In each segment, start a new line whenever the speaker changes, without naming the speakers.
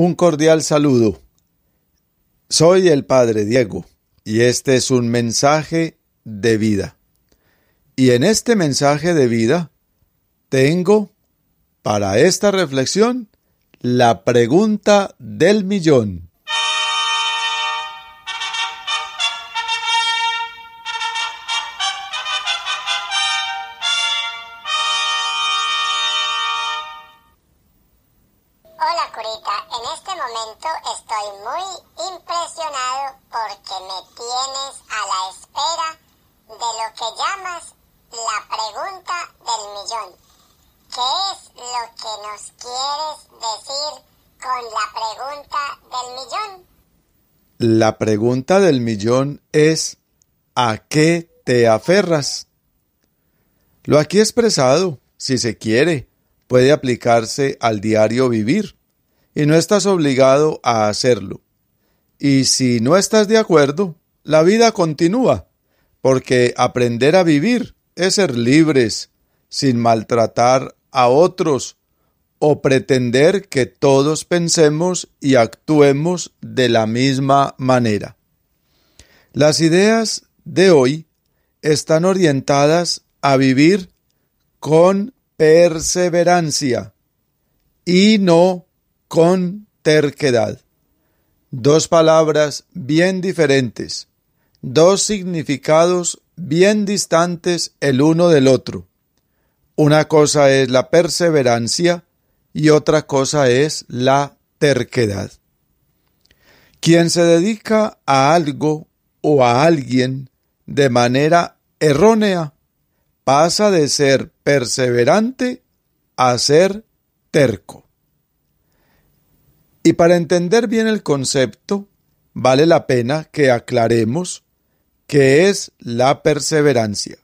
Un cordial saludo. Soy el Padre Diego y este es un mensaje de vida. Y en este mensaje de vida tengo para esta reflexión la pregunta del millón.
me tienes a la espera de lo que llamas la pregunta del millón. ¿Qué es lo que nos quieres decir con la pregunta del millón?
La pregunta del millón es ¿a qué te aferras? Lo aquí expresado, si se quiere, puede aplicarse al diario vivir y no estás obligado a hacerlo. Y si no estás de acuerdo, la vida continúa, porque aprender a vivir es ser libres, sin maltratar a otros o pretender que todos pensemos y actuemos de la misma manera. Las ideas de hoy están orientadas a vivir con perseverancia y no con terquedad. Dos palabras bien diferentes, dos significados bien distantes el uno del otro. Una cosa es la perseverancia y otra cosa es la terquedad. Quien se dedica a algo o a alguien de manera errónea pasa de ser perseverante a ser terco. Y para entender bien el concepto, vale la pena que aclaremos qué es la perseverancia.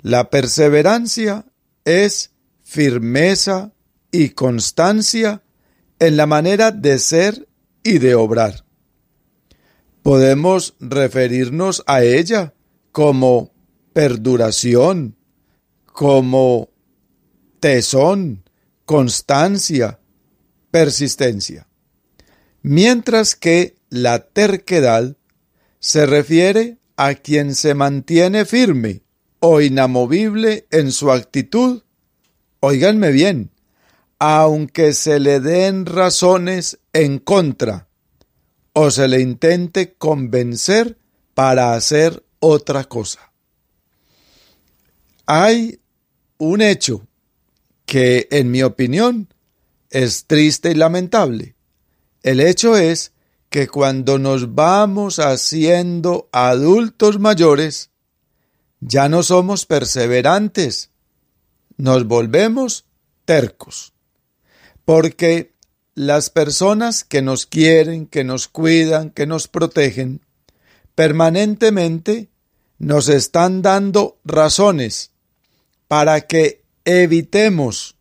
La perseverancia es firmeza y constancia en la manera de ser y de obrar. Podemos referirnos a ella como perduración, como tesón, constancia, persistencia. Mientras que la terquedad se refiere a quien se mantiene firme o inamovible en su actitud, oíganme bien, aunque se le den razones en contra o se le intente convencer para hacer otra cosa. Hay un hecho que, en mi opinión, es triste y lamentable. El hecho es que cuando nos vamos haciendo adultos mayores, ya no somos perseverantes, nos volvemos tercos. Porque las personas que nos quieren, que nos cuidan, que nos protegen, permanentemente nos están dando razones para que evitemos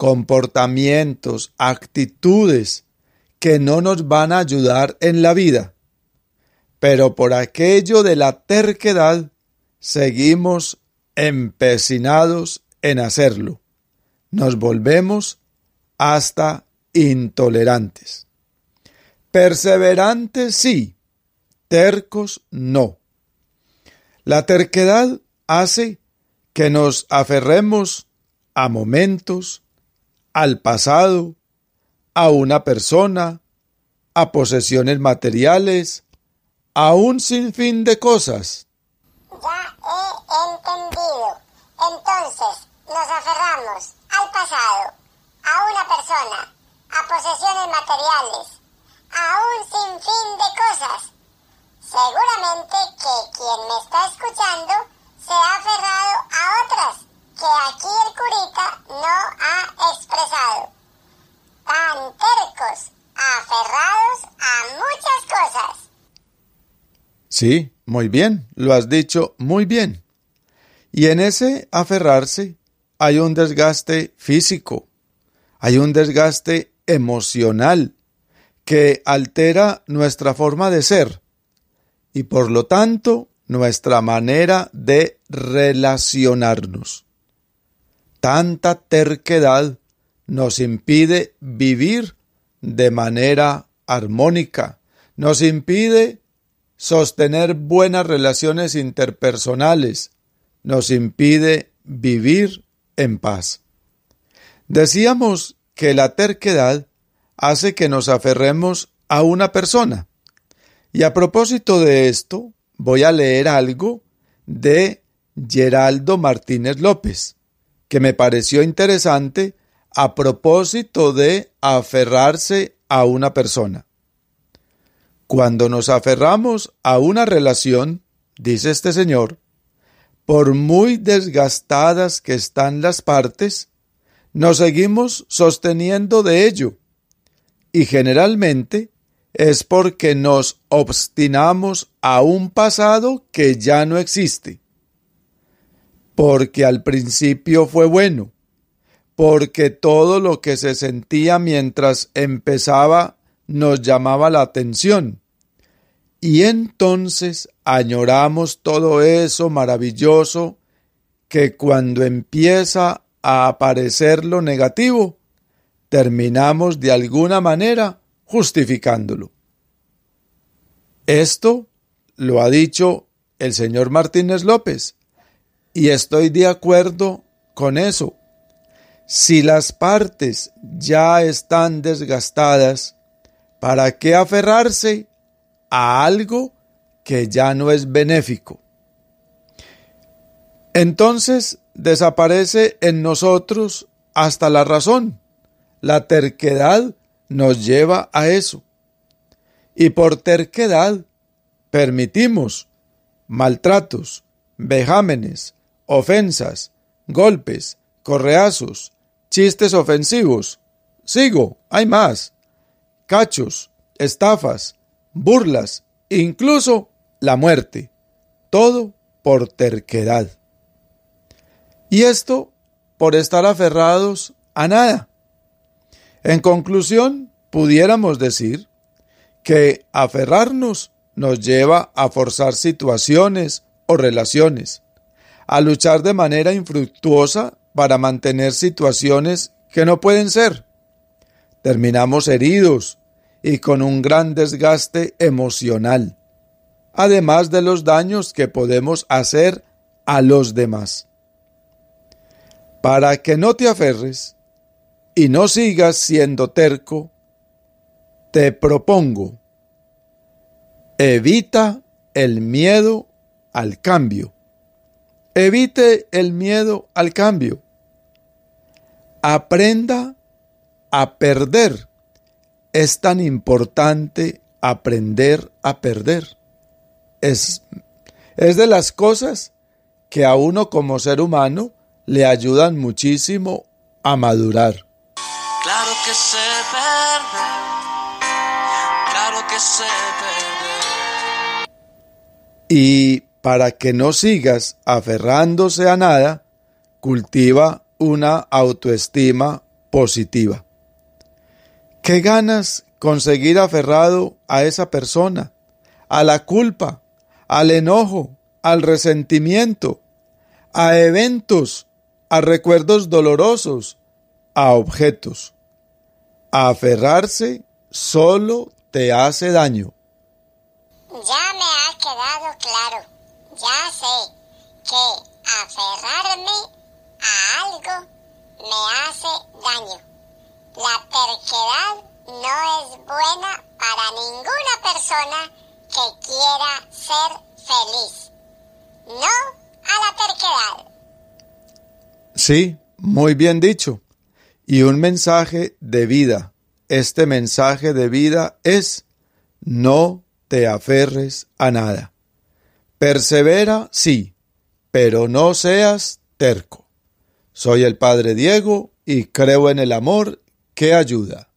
comportamientos, actitudes que no nos van a ayudar en la vida. Pero por aquello de la terquedad, seguimos empecinados en hacerlo. Nos volvemos hasta intolerantes. Perseverantes sí, tercos no. La terquedad hace que nos aferremos a momentos, al pasado, a una persona, a posesiones materiales, a un sinfín de cosas.
Ya he entendido. Entonces, nos aferramos al pasado, a una persona, a posesiones materiales, a un sinfín de cosas. Seguramente que quien me está escuchando se ha aferrado a otras que aquí el curita
Sí, muy bien, lo has dicho muy bien. Y en ese aferrarse hay un desgaste físico, hay un desgaste emocional que altera nuestra forma de ser y por lo tanto nuestra manera de relacionarnos. Tanta terquedad nos impide vivir de manera armónica, nos impide Sostener buenas relaciones interpersonales nos impide vivir en paz. Decíamos que la terquedad hace que nos aferremos a una persona. Y a propósito de esto, voy a leer algo de Geraldo Martínez López, que me pareció interesante a propósito de aferrarse a una persona. Cuando nos aferramos a una relación, dice este señor, por muy desgastadas que están las partes, nos seguimos sosteniendo de ello. Y generalmente es porque nos obstinamos a un pasado que ya no existe. Porque al principio fue bueno, porque todo lo que se sentía mientras empezaba nos llamaba la atención. Y entonces añoramos todo eso maravilloso que cuando empieza a aparecer lo negativo, terminamos de alguna manera justificándolo. Esto lo ha dicho el señor Martínez López, y estoy de acuerdo con eso. Si las partes ya están desgastadas, ¿Para qué aferrarse a algo que ya no es benéfico? Entonces desaparece en nosotros hasta la razón. La terquedad nos lleva a eso. Y por terquedad permitimos maltratos, vejámenes, ofensas, golpes, correazos, chistes ofensivos. Sigo, hay más cachos, estafas, burlas, incluso la muerte. Todo por terquedad. Y esto por estar aferrados a nada. En conclusión, pudiéramos decir que aferrarnos nos lleva a forzar situaciones o relaciones, a luchar de manera infructuosa para mantener situaciones que no pueden ser. Terminamos heridos, y con un gran desgaste emocional, además de los daños que podemos hacer a los demás. Para que no te aferres y no sigas siendo terco, te propongo, evita el miedo al cambio. Evite el miedo al cambio. Aprenda a perder es tan importante aprender a perder. Es, es de las cosas que a uno como ser humano le ayudan muchísimo a madurar.
Claro que claro que
Y para que no sigas aferrándose a nada, cultiva una autoestima positiva. Qué ganas conseguir aferrado a esa persona, a la culpa, al enojo, al resentimiento, a eventos, a recuerdos dolorosos, a objetos. Aferrarse solo te hace daño.
Ya me ha quedado claro, ya sé que aferrarme a algo me hace daño. La terquedad no es buena para ninguna persona que quiera ser feliz. No a la terquedad.
Sí, muy bien dicho. Y un mensaje de vida. Este mensaje de vida es no te aferres a nada. Persevera, sí, pero no seas terco. Soy el Padre Diego y creo en el amor ¿Qué ayuda?